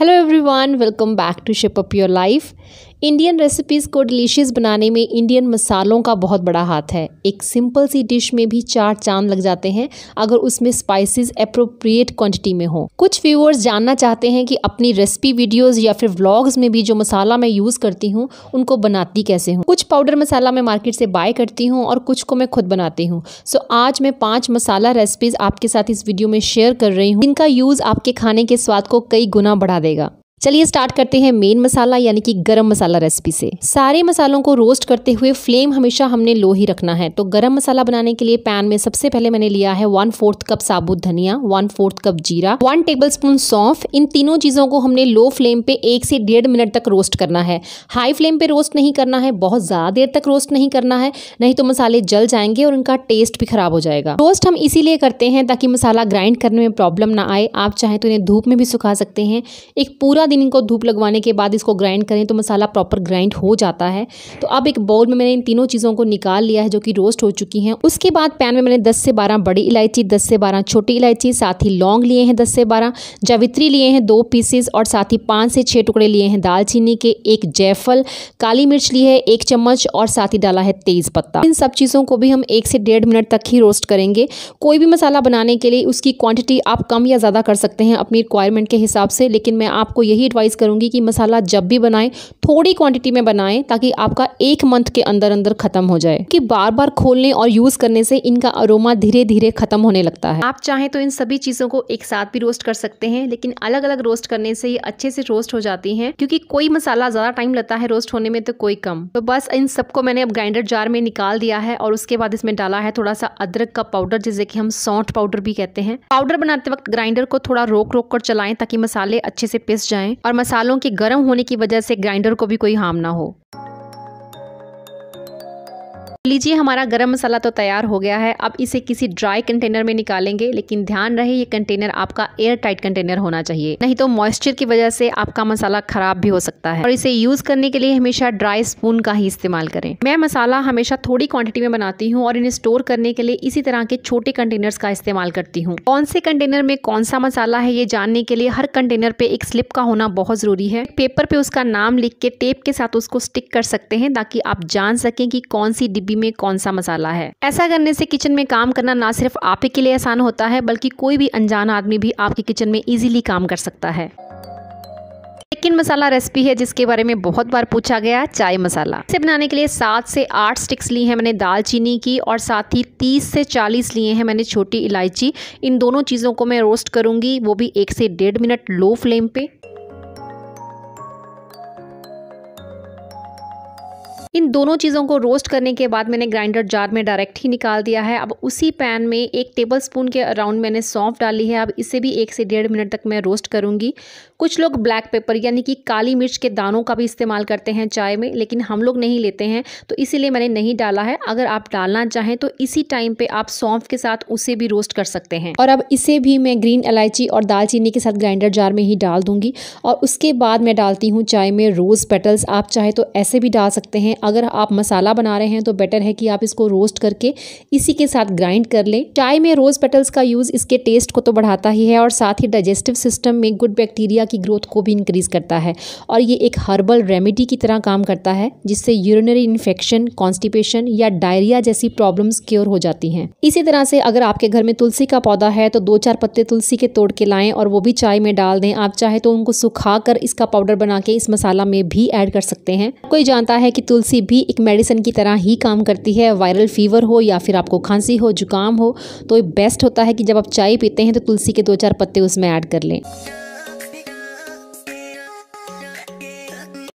Hello everyone, welcome back to Ship Up Your Life. Indian recipes को delicious बनाने में Indian मसालों का बहुत बड़ा हाथ है एक सिंपल सी डिश में भी चार चांद लग जाते हैं अगर उसमें स्पाइसेस अप्रोप्रिएट क्वांटिटी में हो कुछ व्यूअर्स जानना चाहते हैं कि अपनी रेसिपी वीडियोस या फिर व्लॉग्स में भी जो मसाला मैं यूज़ करती हूँ उनको बनाती कैसे हूँ कुछ पाउडर मसाला मैं मार्केट से बाय करती हूँ और कुछ को मैं खुद बनाती हूँ सो आज मैं पाँच मसाला रेसिपीज़ आपके साथ इस वीडियो में शेयर कर रही हूँ इनका यूज़ आपके खाने के स्वाद को कई गुना बढ़ा देगा चलिए स्टार्ट करते हैं मेन मसाला यानी कि गरम मसाला रेसिपी से सारे मसालों को रोस्ट करते हुए फ्लेम हमेशा हमने लो ही रखना है तो गरम मसाला बनाने के लिए पैन में सबसे पहले मैंने लिया है वन फोर्थ कप साबुत धनिया वन फोर्थ कप जीरा वन टेबल स्पून सौंफ इन तीनों चीज़ों को हमने लो फ्लेम पे एक से डेढ़ मिनट तक रोस्ट करना है हाई फ्लेम पे रोस्ट नहीं करना है बहुत ज़्यादा देर तक रोस्ट नहीं करना है नहीं तो मसाले जल जाएंगे और उनका टेस्ट भी खराब हो जाएगा रोस्ट हम इसीलिए करते हैं ताकि मसाला ग्राइंड करने में प्रॉब्लम ना आए आप चाहें तो इन्हें धूप में भी सुखा सकते हैं एक पूरा दिन इनको धूप लगवाने के बाद इसको ग्राइंड करें तो मसाला प्रॉपर ग्राइंड हो जाता है तो अब एक बाउल में मैंने इन तीनों चीज़ों को निकाल लिया है जो कि रोस्ट हो चुकी हैं उसके बाद पैन में मैंने दस से बारह बड़ी इलायची दस से बारह छोटी इलायची साथ ही लौंग लिए हैं दस से बारह जावित्री लिए हैं दो पीसेस और साथ ही पाँच से छः टुकड़े लिए हैं दालचीनी के एक जयफल काली मिर्च ली है एक चम्मच और साथ ही डाला है तेज़ पत्ता इन सब चीज़ों को भी हम एक से डेढ़ मिनट तक ही रोस्ट करेंगे कोई भी मसाला बनाने के लिए उसकी क्वांटिटी आप कम या ज़्यादा कर सकते हैं अपनी रिक्वायरमेंट के हिसाब से लेकिन मैं आपको यही यही एडवाइस करूंगी कि मसाला जब भी बनाएं थोड़ी क्वांटिटी में बनाएं ताकि आपका एक मंथ के अंदर अंदर ख़त्म हो जाए कि बार बार खोलने और यूज़ करने से इनका अरोमा धीरे धीरे ख़त्म होने लगता है आप चाहें तो इन सभी चीज़ों को एक साथ भी रोस्ट कर सकते हैं लेकिन अलग अलग रोस्ट करने से ये अच्छे से रोस्ट हो जाती है क्योंकि कोई मसाला ज़्यादा टाइम लगता है रोस्ट होने में तो कोई कम तो बस इन सबको मैंने अब ग्राइंडर जार में निकाल दिया है और उसके बाद इसमें डाला है थोड़ा सा अदरक का पाउडर जिसे कि हम सौंठ पाउडर भी कहते हैं पाउडर बनाते वक्त ग्राइंडर को थोड़ा रोक रोक कर चलाएं ताकि मसाले अच्छे से पिस जाए और मसालों के गर्म होने की वजह से ग्राइंडर को भी कोई हार्म ना हो लीजिए हमारा गरम मसाला तो तैयार हो गया है अब इसे किसी ड्राई कंटेनर में निकालेंगे लेकिन ध्यान रहे ये कंटेनर आपका एयर टाइट कंटेनर होना चाहिए नहीं तो मॉइस्चर की वजह से आपका मसाला खराब भी हो सकता है और इसे यूज करने के लिए हमेशा ड्राई स्पून का ही इस्तेमाल करें मैं मसाला हमेशा थोड़ी क्वांटिटी में बनाती हूँ और इन्हें स्टोर करने के लिए इसी तरह के छोटे कंटेनर्स का इस्तेमाल करती हूँ कौन से कंटेनर में कौन सा मसाला है ये जानने के लिए हर कंटेनर पे एक स्लिप का होना बहुत जरूरी है पेपर पे उसका नाम लिख के टेप के साथ उसको स्टिक कर सकते हैं ताकि आप जान सकें कि कौन सी डिब्बी में कौन सा मसाला है ऐसा करने से किचन में काम करना ना सिर्फ आप ही के लिए आसान होता है बल्कि कोई भी अनजान आदमी भी आपके किचन में इजीली काम कर सकता है चिकन मसाला रेसिपी है जिसके बारे में बहुत बार पूछा गया चाय मसाला इसे बनाने के लिए सात से आठ स्टिक्स ली हैं मैंने दालचीनी की और साथ ही तीस से चालीस लिए हैं मैंने छोटी इलायची इन दोनों चीज़ों को मैं रोस्ट करूंगी वो भी एक से डेढ़ मिनट लो फ्लेम पे इन दोनों चीज़ों को रोस्ट करने के बाद मैंने ग्राइंडर जार में डायरेक्ट ही निकाल दिया है अब उसी पैन में एक टेबल स्पून के अराउंड मैंने सौंफ डाली है अब इसे भी एक से डेढ़ मिनट तक मैं रोस्ट करूँगी कुछ लोग ब्लैक पेपर यानी कि काली मिर्च के दानों का भी इस्तेमाल करते हैं चाय में लेकिन हम लोग नहीं लेते हैं तो इसीलिए मैंने नहीं डाला है अगर आप डालना चाहें तो इसी टाइम पर आप सौंफ के साथ उसे भी रोस्ट कर सकते हैं और अब इसे भी मैं ग्रीन इलायची और दालचीनी के साथ ग्राइंडर जार में ही डाल दूँगी और उसके बाद मैं डालती हूँ चाय में रोज़ पेटल्स आप चाहे तो ऐसे भी डाल सकते हैं अगर आप मसाला बना रहे हैं तो बेटर है कि आप इसको रोस्ट करके इसी के साथ ग्राइंड कर लें चाय में रोज़ पेटल्स का यूज़ इसके टेस्ट को तो बढ़ाता ही है और साथ ही डाइजेस्टिव सिस्टम में गुड बैक्टीरिया की ग्रोथ को भी इंक्रीज़ करता है और ये एक हर्बल रेमेडी की तरह काम करता है जिससे यूरिनरी इन्फेक्शन कॉन्स्टिपेशन या डायरिया जैसी प्रॉब्लम्स क्योर हो जाती हैं इसी तरह से अगर आपके घर में तुलसी का पौधा है तो दो चार पत्ते तुलसी के तोड़ के लाएं और वो भी चाय में डाल दें आप चाहे तो उनको सुखा कर इसका पाउडर बना के इस मसाला में भी ऐड कर सकते हैं कोई जानता है कि तुलसी खांसी भी एक मेडिसिन की तरह ही काम करती है वायरल फीवर हो या फिर आपको खांसी हो जुकाम हो तो बेस्ट होता है कि जब आप चाय पीते हैं तो तुलसी के दो चार पत्ते उसमें ऐड कर लें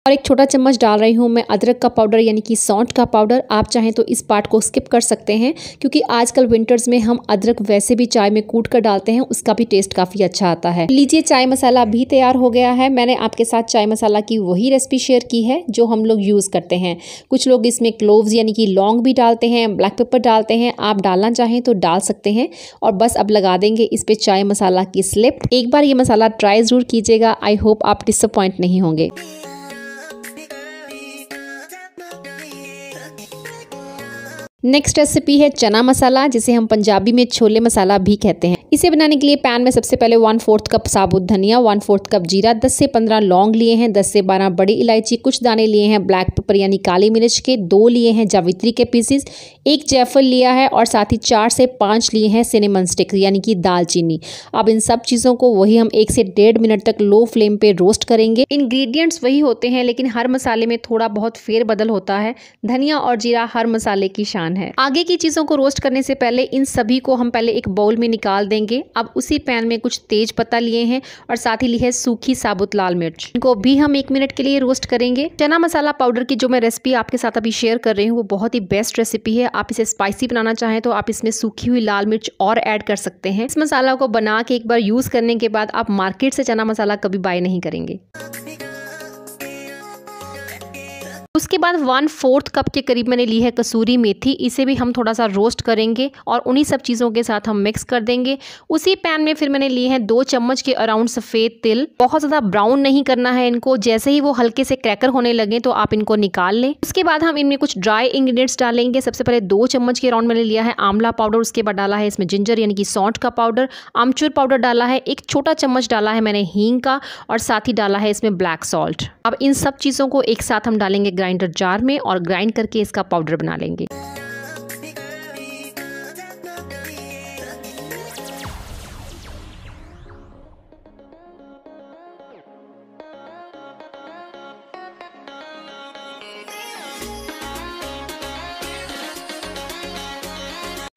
और एक छोटा चम्मच डाल रही हूँ मैं अदरक का पाउडर यानी कि सौंठ का पाउडर आप चाहें तो इस पार्ट को स्किप कर सकते हैं क्योंकि आजकल विंटर्स में हम अदरक वैसे भी चाय में कूट कर डालते हैं उसका भी टेस्ट काफ़ी अच्छा आता है लीजिए चाय मसाला भी तैयार हो गया है मैंने आपके साथ चाय मसाला की वही रेसिपी शेयर की है जो हम लोग यूज़ करते हैं कुछ लोग इसमें क्लोव्स यानी कि लौंग भी डालते हैं ब्लैक पेपर डालते हैं आप डालना चाहें तो डाल सकते हैं और बस अब लगा देंगे इस पर चाय मसाला की स्लिप एक बार ये मसाला ट्राई ज़रूर कीजिएगा आई होप आप डिसअपॉइंट नहीं होंगे नेक्स्ट रेसिपी है चना मसाला जिसे हम पंजाबी में छोले मसाला भी कहते हैं इसे बनाने के लिए पैन में सबसे पहले वन फोर्थ कप साबुत धनिया वन फोर्थ कप जीरा दस से पंद्रह लौंग लिए हैं दस से बारह बड़ी इलायची कुछ दाने लिए हैं ब्लैक पेपर यानी काली मिर्च के दो लिए हैं जावित्री के पीसेस एक जयफल लिया है और साथ ही चार से पाँच लिए हैं सिनेमन स्टिक्स यानी कि दालचीनी अब इन सब चीज़ों को वही हम एक से डेढ़ मिनट तक लो फ्लेम पे रोस्ट करेंगे इंग्रेडिएंट्स वही होते हैं लेकिन हर मसाले में थोड़ा बहुत फेर बदल होता है धनिया और जीरा हर मसाले की शान है आगे की चीज़ों को रोस्ट करने से पहले इन सभी को हम पहले एक बाउल में निकाल देंगे अब उसी पैन में कुछ तेज पत्ता लिए हैं और साथ ही ली है सूखी साबुत लाल मिर्च इनको भी हम एक मिनट के लिए रोस्ट करेंगे चना मसाला पाउडर की जो मैं रेसिपी आपके साथ अभी शेयर कर रही हूँ वो बहुत ही बेस्ट रेसिपी है आप इसे स्पाइसी बनाना चाहें तो आप इसमें सूखी हुई लाल मिर्च और ऐड कर सकते हैं इस मसाला को बना के एक बार यूज़ करने के बाद आप मार्केट से चना मसाला कभी बाय नहीं करेंगे उसके बाद वन फोर्थ कप के करीब मैंने ली है कसूरी मेथी इसे भी हम थोड़ा सा रोस्ट करेंगे और उन्हीं सब चीज़ों के साथ हम मिक्स कर देंगे उसी पैन में फिर मैंने लिए हैं दो चम्मच के अराउंड सफ़ेद तिल बहुत ज़्यादा ब्राउन नहीं करना है इनको जैसे ही वो हल्के से क्रैकर होने लगे तो आप इनको निकाल लें उसके बाद हम इनमें कुछ ड्राई इंग्रीडियंट्स डालेंगे सबसे पहले दो चम्मच के अराउंड मैंने लिया है आंवला पाउडर उसके बाद डाला है इसमें जिंजर यानी कि सौंठ का पाउडर आमचूर पाउडर डाला है एक छोटा चम्मच डाला है मैंने हींग का और साथ ही डाला है इसमें ब्लैक सॉल्ट अब इन सब चीज़ों को एक साथ हम डालेंगे ग्राइंडर जार में और ग्राइंड करके इसका पाउडर बना लेंगे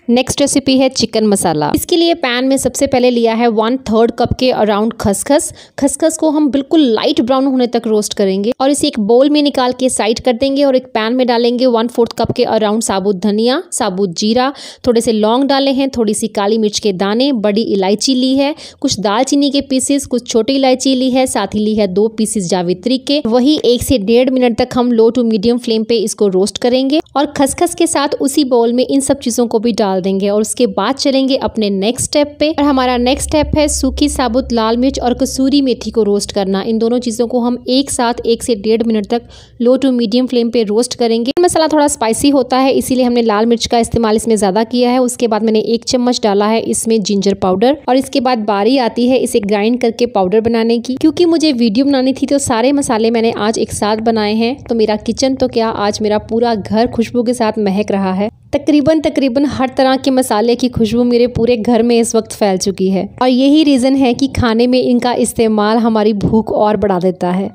नेक्स्ट रेसिपी है चिकन मसाला इसके लिए पैन में सबसे पहले लिया है वन थर्ड कप के अराउंड खसखस खसखस को हम बिल्कुल लाइट ब्राउन होने तक रोस्ट करेंगे और इसे एक बोल में निकाल के साइड कर देंगे और एक पैन में डालेंगे वन फोर्थ कप के अराउंड साबुत धनिया साबुत जीरा थोड़े से लौंग डाले हैं थोड़ी सी काली मिर्च के दाने बड़ी इलायची ली है कुछ दालचीनी के पीसेस कुछ छोटी इलायची ली है साथ ही ली है दो पीसेस जावित्री के वही एक से डेढ़ मिनट तक हम लो टू मीडियम फ्लेम पे इसको रोस्ट करेंगे और खसखस के साथ उसी बोल में इन सब चीज़ों को भी डाल डाल देंगे और उसके बाद चलेंगे अपने नेक्स्ट स्टेप पे और हमारा नेक्स्ट स्टेप है सूखी साबुत लाल मिर्च और कसूरी मेथी को रोस्ट करना इन दोनों चीज़ों को हम एक साथ एक से डेढ़ मिनट तक लो टू मीडियम फ्लेम पे रोस्ट करेंगे मसाला थोड़ा स्पाइसी होता है इसीलिए हमने लाल मिर्च का इस्तेमाल इसमें ज़्यादा किया है उसके बाद मैंने एक चम्मच डाला है इसमें जिंजर पाउडर और इसके बाद बारी आती है इसे ग्राइंड करके पाउडर बनाने की क्योंकि मुझे वीडियो बनानी थी तो सारे मसाले मैंने आज एक साथ बनाए हैं तो मेरा किचन तो क्या आज मेरा पूरा घर खुशबू के साथ महक रहा है तकरीबन तकरीबन हर तरह के मसाले की खुशबू मेरे पूरे घर में इस वक्त फैल चुकी है और यही रीज़न है कि खाने में इनका इस्तेमाल हमारी भूख और बढ़ा देता है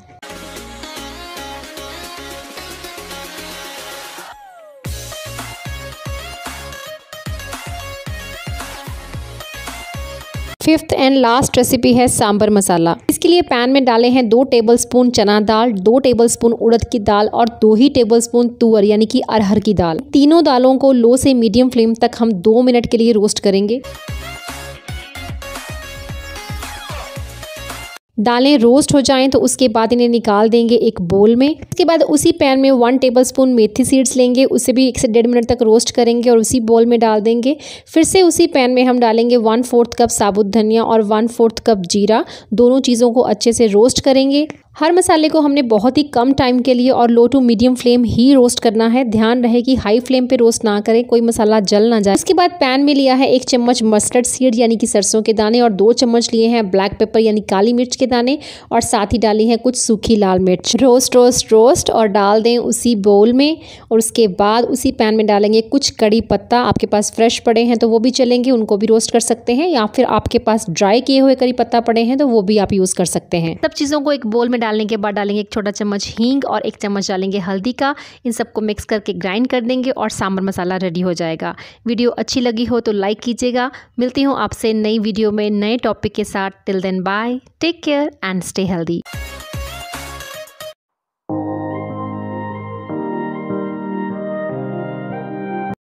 फिफ्थ एंड लास्ट रेसिपी है सांबर मसाला इसके लिए पैन में डाले हैं दो टेबलस्पून चना दाल दो टेबलस्पून उड़द की दाल और दो ही टेबलस्पून तुअर यानी कि अरहर की दाल तीनों दालों को लो से मीडियम फ्लेम तक हम दो मिनट के लिए रोस्ट करेंगे दालें रोस्ट हो जाएं तो उसके बाद इन्हें निकाल देंगे एक बोल में उसके बाद उसी पैन में वन टेबल स्पून मेथी सीड्स लेंगे उसे भी एक से डेढ़ मिनट तक रोस्ट करेंगे और उसी बोल में डाल देंगे फिर से उसी पैन में हम डालेंगे वन फोर्थ कप साबुत धनिया और वन फोर्थ कप जीरा दोनों चीज़ों को अच्छे से रोस्ट करेंगे हर मसाले को हमने बहुत ही कम टाइम के लिए और लो टू मीडियम फ्लेम ही रोस्ट करना है ध्यान रहे कि हाई फ्लेम पे रोस्ट ना करें कोई मसाला जल ना जाए उसके बाद पैन में लिया है एक चम्मच मस्टर्ड सीड यानी कि सरसों के दाने और दो चम्मच लिए हैं ब्लैक पेपर यानी काली मिर्च के दाने और साथ ही डाली है कुछ सूखी लाल मिर्च रोस्ट रोस्ट रोस्ट और डाल दें उसी बोल में और उसके बाद उसी पैन में डालेंगे कुछ कड़ी पत्ता आपके पास फ्रेश पड़े हैं तो वो भी चलेंगे उनको भी रोस्ट कर सकते हैं या फिर आपके पास ड्राई किए हुए कड़ी पत्ता पड़े हैं तो वो भी आप यूज़ कर सकते हैं सब चीज़ों को एक बोल में डालने के बाद डालेंगे एक छोटा चम्मच हींग और एक चम्मच डालेंगे हल्दी का इन सबको मिक्स करके ग्राइंड कर देंगे और सांबर मसाला रेडी हो जाएगा वीडियो अच्छी लगी हो तो लाइक कीजिएगा मिलती हूँ आपसे नई वीडियो में नए टॉपिक के साथ till then bye take care and stay healthy